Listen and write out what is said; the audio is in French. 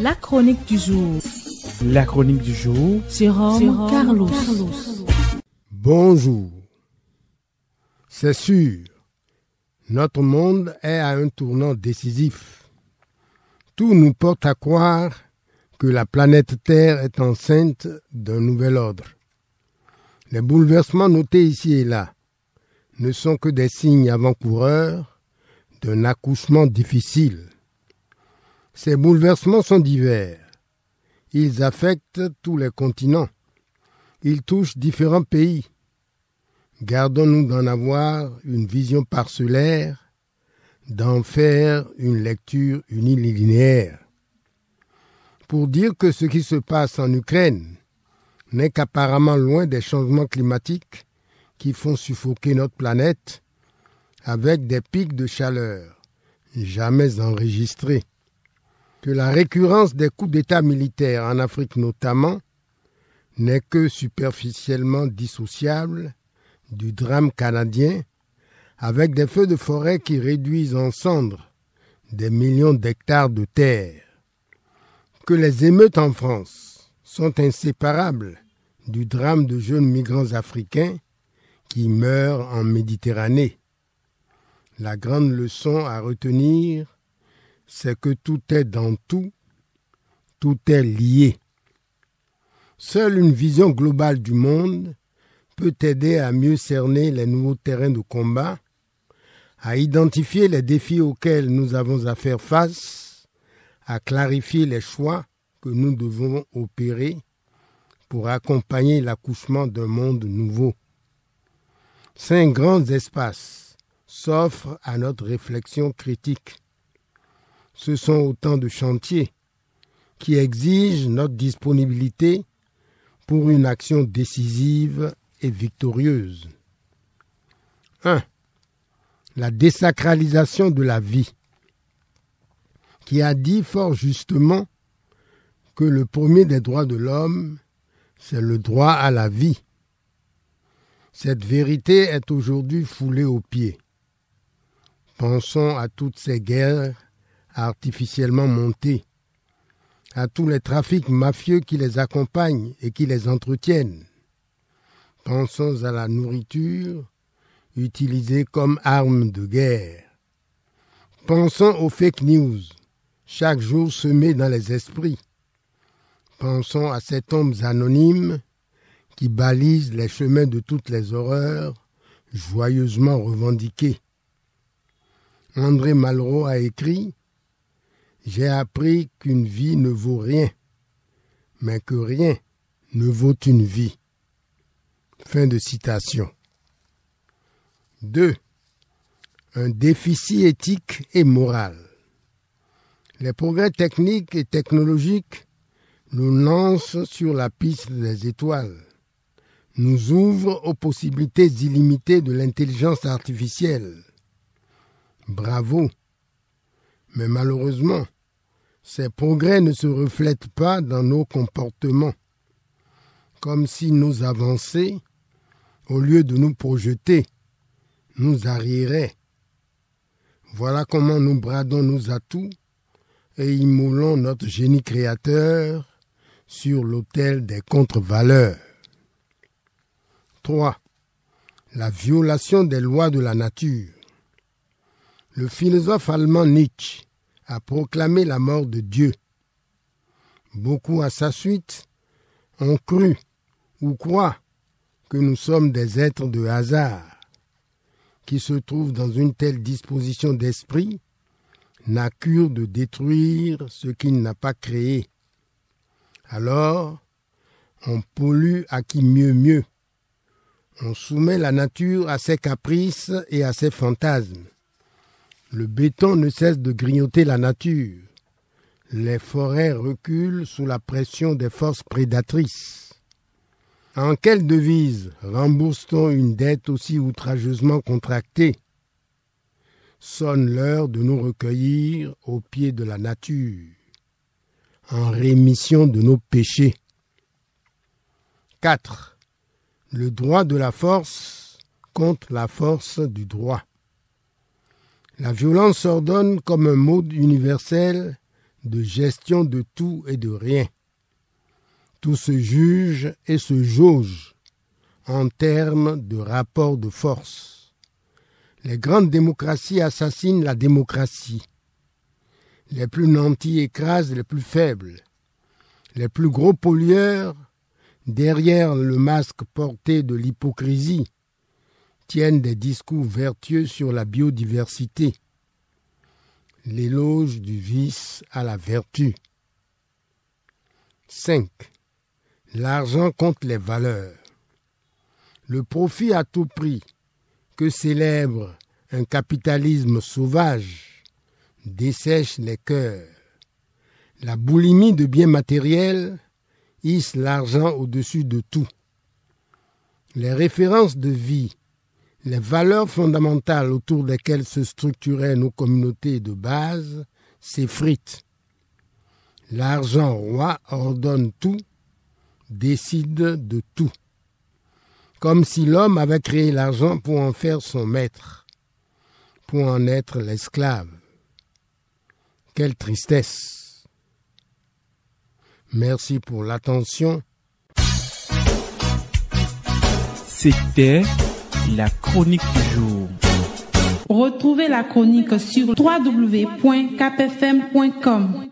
La chronique du jour. La chronique du jour. Carlos. Bonjour. C'est sûr, notre monde est à un tournant décisif. Tout nous porte à croire que la planète Terre est enceinte d'un nouvel ordre. Les bouleversements notés ici et là ne sont que des signes avant-coureurs d'un accouchement difficile. Ces bouleversements sont divers. Ils affectent tous les continents. Ils touchent différents pays. Gardons-nous d'en avoir une vision parcellaire, d'en faire une lecture unilinéaire. Pour dire que ce qui se passe en Ukraine n'est qu'apparemment loin des changements climatiques qui font suffoquer notre planète avec des pics de chaleur jamais enregistrés que la récurrence des coups d'État militaires en Afrique notamment n'est que superficiellement dissociable du drame canadien, avec des feux de forêt qui réduisent en cendres des millions d'hectares de terre, que les émeutes en France sont inséparables du drame de jeunes migrants africains qui meurent en Méditerranée. La grande leçon à retenir c'est que tout est dans tout, tout est lié. Seule une vision globale du monde peut aider à mieux cerner les nouveaux terrains de combat, à identifier les défis auxquels nous avons à faire face, à clarifier les choix que nous devons opérer pour accompagner l'accouchement d'un monde nouveau. Cinq grands espaces s'offrent à notre réflexion critique ce sont autant de chantiers qui exigent notre disponibilité pour une action décisive et victorieuse. 1. La désacralisation de la vie, qui a dit fort justement que le premier des droits de l'homme, c'est le droit à la vie. Cette vérité est aujourd'hui foulée aux pieds. Pensons à toutes ces guerres artificiellement montés, à tous les trafics mafieux qui les accompagnent et qui les entretiennent. Pensons à la nourriture utilisée comme arme de guerre. Pensons aux fake news, chaque jour semées dans les esprits. Pensons à ces tombes anonymes qui balisent les chemins de toutes les horreurs joyeusement revendiquées. André Malraux a écrit j'ai appris qu'une vie ne vaut rien, mais que rien ne vaut une vie. Fin de citation. 2. Un déficit éthique et moral. Les progrès techniques et technologiques nous lancent sur la piste des étoiles, nous ouvrent aux possibilités illimitées de l'intelligence artificielle. Bravo. Mais malheureusement, ces progrès ne se reflètent pas dans nos comportements, comme si nos avancées, au lieu de nous projeter, nous arriéraient. Voilà comment nous bradons nos atouts et immolons notre génie créateur sur l'autel des contre-valeurs. 3. La violation des lois de la nature. Le philosophe allemand Nietzsche à proclamé la mort de Dieu. Beaucoup à sa suite ont cru ou croient que nous sommes des êtres de hasard. Qui se trouvent dans une telle disposition d'esprit n'a cure de détruire ce qu'il n'a pas créé. Alors, on pollue à qui mieux mieux. On soumet la nature à ses caprices et à ses fantasmes. Le béton ne cesse de grignoter la nature. Les forêts reculent sous la pression des forces prédatrices. En quelle devise rembourse-t-on une dette aussi outrageusement contractée Sonne l'heure de nous recueillir au pied de la nature, en rémission de nos péchés. 4. Le droit de la force contre la force du droit. La violence s'ordonne comme un mode universel de gestion de tout et de rien. Tout se juge et se jauge en termes de rapport de force. Les grandes démocraties assassinent la démocratie. Les plus nantis écrasent les plus faibles. Les plus gros pollueurs, derrière le masque porté de l'hypocrisie, tiennent des discours vertueux sur la biodiversité, l'éloge du vice à la vertu. 5. L'argent compte les valeurs. Le profit à tout prix, que célèbre un capitalisme sauvage, dessèche les cœurs. La boulimie de biens matériels hisse l'argent au-dessus de tout. Les références de vie les valeurs fondamentales autour desquelles se structuraient nos communautés de base s'effritent. L'argent roi ordonne tout, décide de tout. Comme si l'homme avait créé l'argent pour en faire son maître, pour en être l'esclave. Quelle tristesse. Merci pour l'attention. C'était la chronique du jour. Retrouvez la chronique sur www.capfm.com.